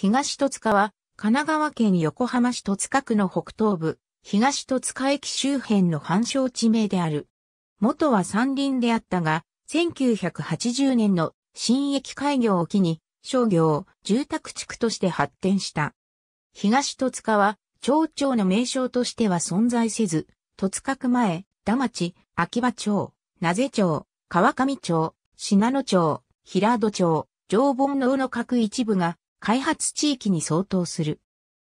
東戸塚は、神奈川県横浜市戸塚区の北東部、東戸塚駅周辺の繁殖地名である。元は山林であったが、1980年の新駅開業を機に、商業、住宅地区として発展した。東戸塚は、町長の名称としては存在せず、戸塚区前、田町、秋葉町、名瀬町、川上町、信濃町、平戸町、常盆能の各一部が開発地域に相当する。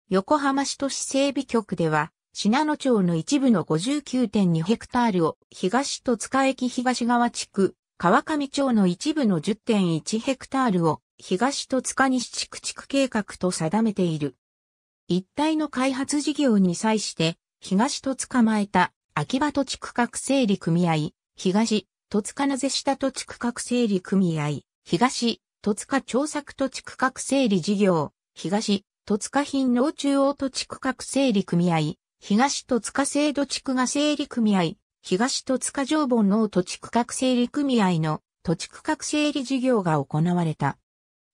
横浜市都市整備局では、品野町の一部の59.2ヘクタールを東戸塚駅東側地区、川上町の一部の10.1ヘクタールを東戸塚西地区地区計画と定めている。一帯の開発事業に際して、東戸塚前田、秋葉土地区画整理組合、東、戸塚なぜ下土地区画整理組合、東、戸塚調作土地区画整理事業、東、戸塚品農中央土地区画整理組合、東戸塚制度地区画整理組合、東戸塚城本農土地区画整理組合の土地区画整理事業が行われた。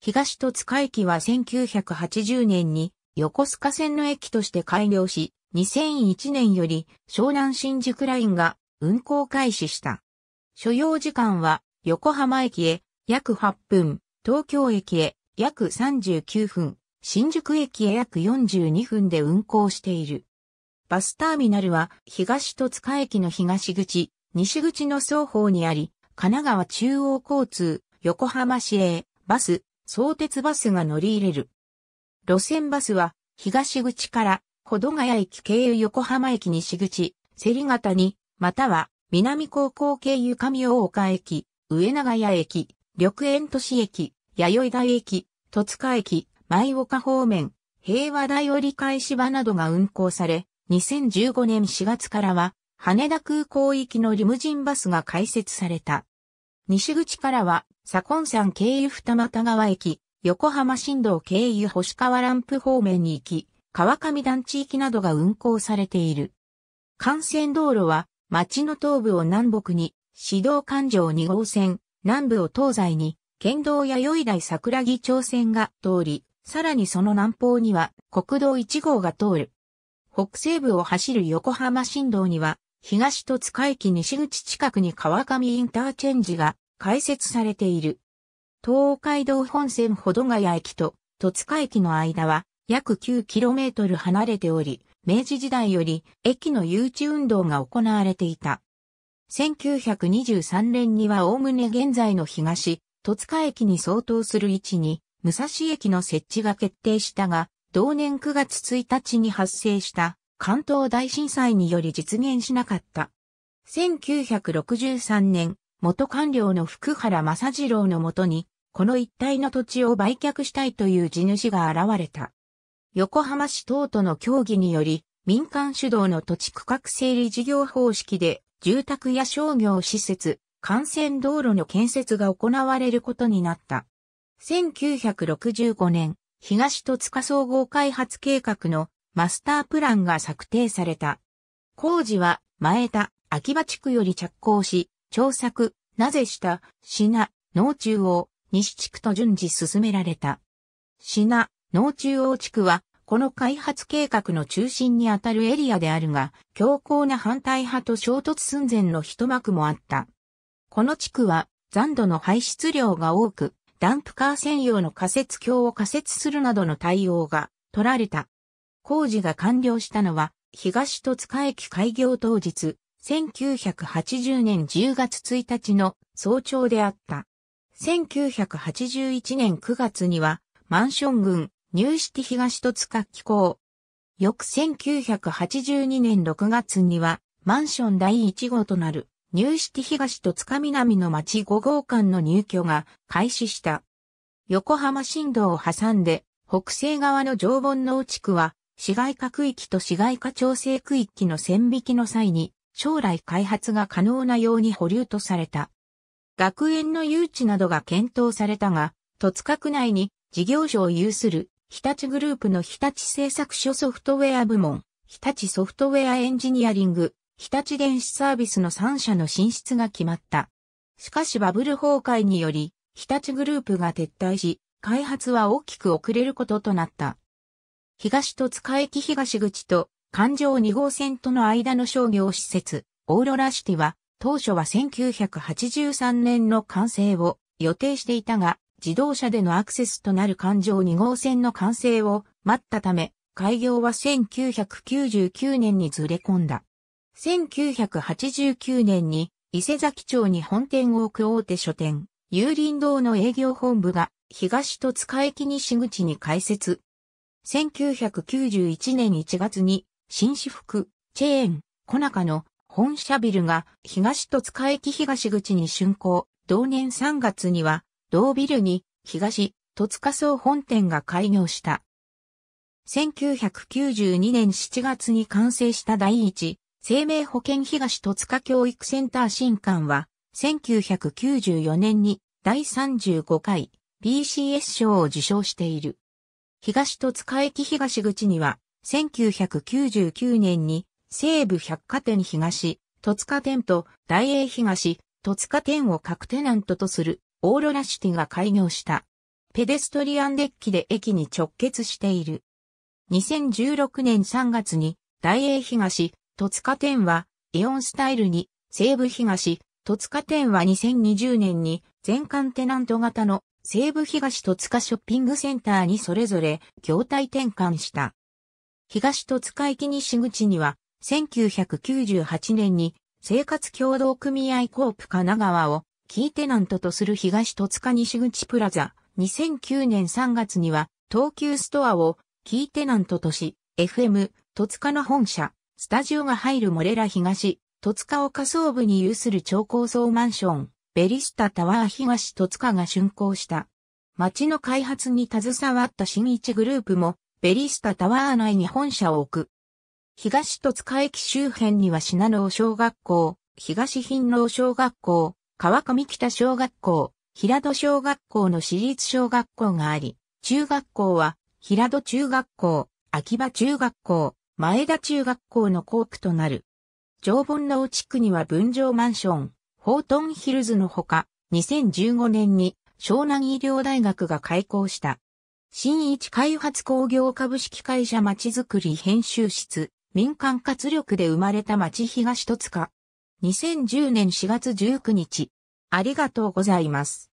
東戸塚駅は1980年に横須賀線の駅として開業し、2001年より湘南新宿ラインが運行開始した。所要時間は横浜駅へ約8分、東京駅へ約39分、新宿駅へ約42分で運行している。バスターミナルは東戸塚駅の東口、西口の双方にあり、神奈川中央交通、横浜市営、バス、相鉄バスが乗り入れる。路線バスは東口から保土ヶ谷駅経由横浜駅西口、競方に、または南高校経由上大岡駅、上長屋駅、緑園都市駅、弥生台駅、戸塚駅、舞岡方面、平和台折り返し場などが運行され、2015年4月からは、羽田空港行きのリムジンバスが開設された。西口からは、左近山経由二俣川駅、横浜新道経由星川ランプ方面に行き、川上団地域などが運行されている。幹線道路は、町の東部を南北に、市道環状2号線、南部を東西に、県道弥生台桜木町線が通り、さらにその南方には国道1号が通る。北西部を走る横浜新道には、東戸塚駅西口近くに川上インターチェンジが開設されている。東海道本線ほどがや駅と戸塚駅の間は約 9km 離れており、明治時代より駅の誘致運動が行われていた。1923年にはおおむね現在の東戸塚駅に相当する位置に、武蔵駅の設置が決定したが、同年9月1日に発生した関東大震災により実現しなかった。1963年、元官僚の福原正次郎のもとに、この一帯の土地を売却したいという地主が現れた。横浜市等との協議により、民間主導の土地区画整理事業方式で、住宅や商業施設、幹線道路の建設が行われることになった。1965年、東戸塚総合開発計画のマスタープランが策定された。工事は前田、秋葉地区より着工し、調作、なぜ下、品、農中央、西地区と順次進められた。品、農中央地区は、この開発計画の中心にあたるエリアであるが、強硬な反対派と衝突寸前の一幕もあった。この地区は残土の排出量が多く、ダンプカー専用の仮設橋を仮設するなどの対応が取られた。工事が完了したのは、東戸塚駅開業当日、1980年10月1日の早朝であった。1981年9月には、マンション群、ニューシティ東戸塚機構。翌1982年6月には、マンション第1号となるニューシティ東と塚南の町5号館の入居が開始した。横浜新道を挟んで、北西側の常盆農地区は、市街化区域と市街化調整区域の線引きの際に、将来開発が可能なように保留とされた。学園の誘致などが検討されたが、戸塚区内に事業所を有する日立グループの日立製作所ソフトウェア部門、日立ソフトウェアエンジニアリング日立電子サービスの3社の進出が決まった。しかしバブル崩壊により、日立グループが撤退し、開発は大きく遅れることとなった。東戸塚駅東口と環状2号線との間の商業施設、オーロラシティは、当初は1983年の完成を予定していたが、自動車でのアクセスとなる環状2号線の完成を待ったため、開業は1999年にずれ込んだ。1989年に伊勢崎町に本店を置く大手書店、有林堂の営業本部が東戸塚駅西口に開設。1991年1月に紳士服、チェーン、小中の本社ビルが東戸塚駅東口に竣工。同年3月には同ビルに東戸塚総本店が開業した。1992年7月に完成した第一生命保険東戸塚教育センター新館は、1994年に第35回 BCS 賞を受賞している。東戸塚駅東口には、1999年に西武百貨店東、戸塚店と大英東、戸塚店を各テナントとするオーロラシティが開業した。ペデストリアンデッキで駅に直結している。2016年3月に大英東、戸塚店は、イオンスタイルに、西武東、戸塚店は2020年に、全館テナント型の、西武東戸塚ショッピングセンターにそれぞれ、業態転換した。東戸塚駅西口には、1998年に、生活協同組合コープ神奈川を、キーテナントとする東戸塚西口プラザ、2009年3月には、東急ストアを、キーテナントとし、FM、戸塚の本社、スタジオが入るモレラ東、戸塚岡総部に有する超高層マンション、ベリスタタワー東戸塚が竣工した。町の開発に携わった新一グループも、ベリスタタワー内に本社を置く。東戸塚駅周辺には品能小学校、東品能小学校、川上北小学校、平戸小学校の私立小学校があり、中学校は、平戸中学校、秋葉中学校、前田中学校の校区となる。常本の地区には分譲マンション、ホートンヒルズのほか、2015年に湘南医療大学が開校した。新一開発工業株式会社まちづくり編集室、民間活力で生まれた町東戸塚。2010年4月19日。ありがとうございます。